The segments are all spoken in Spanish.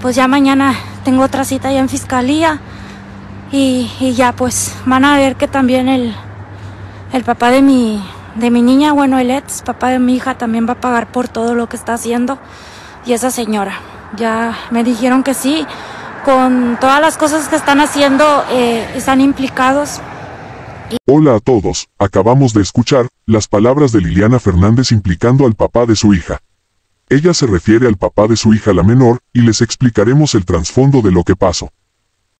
Pues ya mañana tengo otra cita ya en fiscalía y, ya pues van a ver que también el, el papá de mi, de mi niña, bueno, el papá de mi hija, también va a pagar por todo lo que está haciendo y esa señora. Ya me dijeron que sí, con todas las cosas que están haciendo eh, están implicados. Hola a todos, acabamos de escuchar las palabras de Liliana Fernández implicando al papá de su hija. Ella se refiere al papá de su hija la menor, y les explicaremos el trasfondo de lo que pasó.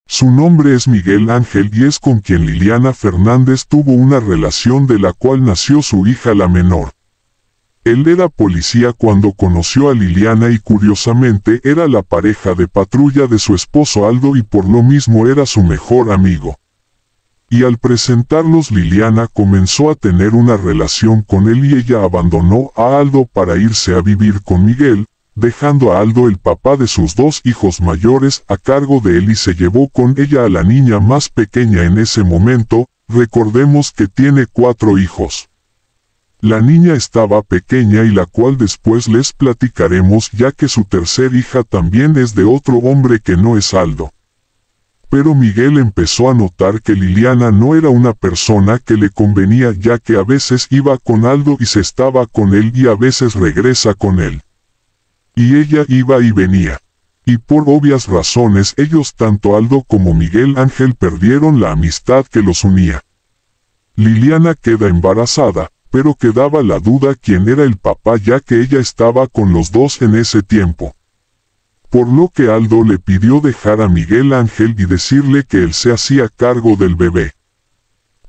Su nombre es Miguel Ángel y es con quien Liliana Fernández tuvo una relación de la cual nació su hija la menor. Él era policía cuando conoció a Liliana y curiosamente era la pareja de patrulla de su esposo Aldo y por lo mismo era su mejor amigo y al presentarlos Liliana comenzó a tener una relación con él y ella abandonó a Aldo para irse a vivir con Miguel, dejando a Aldo el papá de sus dos hijos mayores a cargo de él y se llevó con ella a la niña más pequeña en ese momento, recordemos que tiene cuatro hijos. La niña estaba pequeña y la cual después les platicaremos ya que su tercer hija también es de otro hombre que no es Aldo pero Miguel empezó a notar que Liliana no era una persona que le convenía ya que a veces iba con Aldo y se estaba con él y a veces regresa con él. Y ella iba y venía. Y por obvias razones ellos tanto Aldo como Miguel Ángel perdieron la amistad que los unía. Liliana queda embarazada, pero quedaba la duda quién era el papá ya que ella estaba con los dos en ese tiempo por lo que Aldo le pidió dejar a Miguel Ángel y decirle que él se hacía cargo del bebé.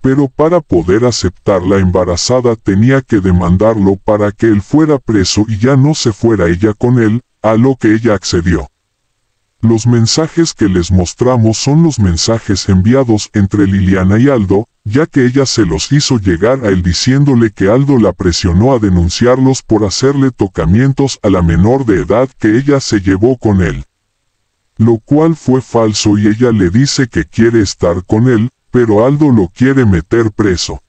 Pero para poder aceptar la embarazada tenía que demandarlo para que él fuera preso y ya no se fuera ella con él, a lo que ella accedió. Los mensajes que les mostramos son los mensajes enviados entre Liliana y Aldo, ya que ella se los hizo llegar a él diciéndole que Aldo la presionó a denunciarlos por hacerle tocamientos a la menor de edad que ella se llevó con él. Lo cual fue falso y ella le dice que quiere estar con él, pero Aldo lo quiere meter preso.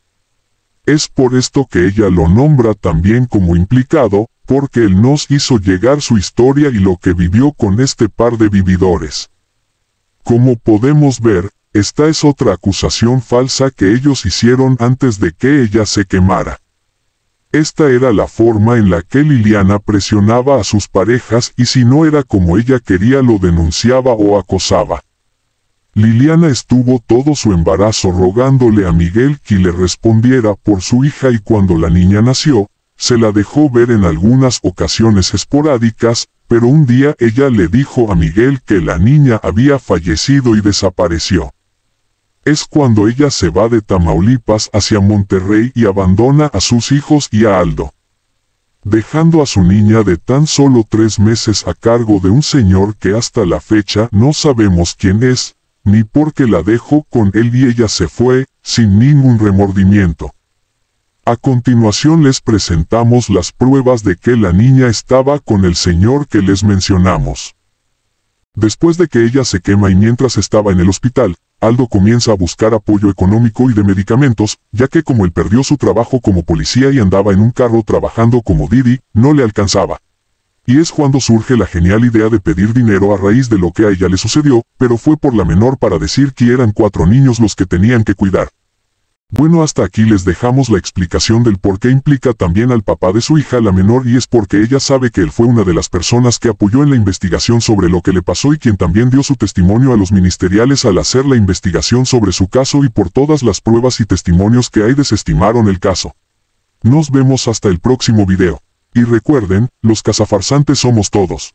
Es por esto que ella lo nombra también como implicado, porque él nos hizo llegar su historia y lo que vivió con este par de vividores. Como podemos ver, esta es otra acusación falsa que ellos hicieron antes de que ella se quemara. Esta era la forma en la que Liliana presionaba a sus parejas y si no era como ella quería lo denunciaba o acosaba. Liliana estuvo todo su embarazo rogándole a Miguel que le respondiera por su hija y cuando la niña nació, se la dejó ver en algunas ocasiones esporádicas, pero un día ella le dijo a Miguel que la niña había fallecido y desapareció. Es cuando ella se va de Tamaulipas hacia Monterrey y abandona a sus hijos y a Aldo. Dejando a su niña de tan solo tres meses a cargo de un señor que hasta la fecha no sabemos quién es, ni por qué la dejó con él y ella se fue, sin ningún remordimiento. A continuación les presentamos las pruebas de que la niña estaba con el señor que les mencionamos. Después de que ella se quema y mientras estaba en el hospital, Aldo comienza a buscar apoyo económico y de medicamentos, ya que como él perdió su trabajo como policía y andaba en un carro trabajando como Didi, no le alcanzaba. Y es cuando surge la genial idea de pedir dinero a raíz de lo que a ella le sucedió, pero fue por la menor para decir que eran cuatro niños los que tenían que cuidar. Bueno hasta aquí les dejamos la explicación del por qué implica también al papá de su hija la menor y es porque ella sabe que él fue una de las personas que apoyó en la investigación sobre lo que le pasó y quien también dio su testimonio a los ministeriales al hacer la investigación sobre su caso y por todas las pruebas y testimonios que hay desestimaron el caso. Nos vemos hasta el próximo video. Y recuerden, los cazafarsantes somos todos.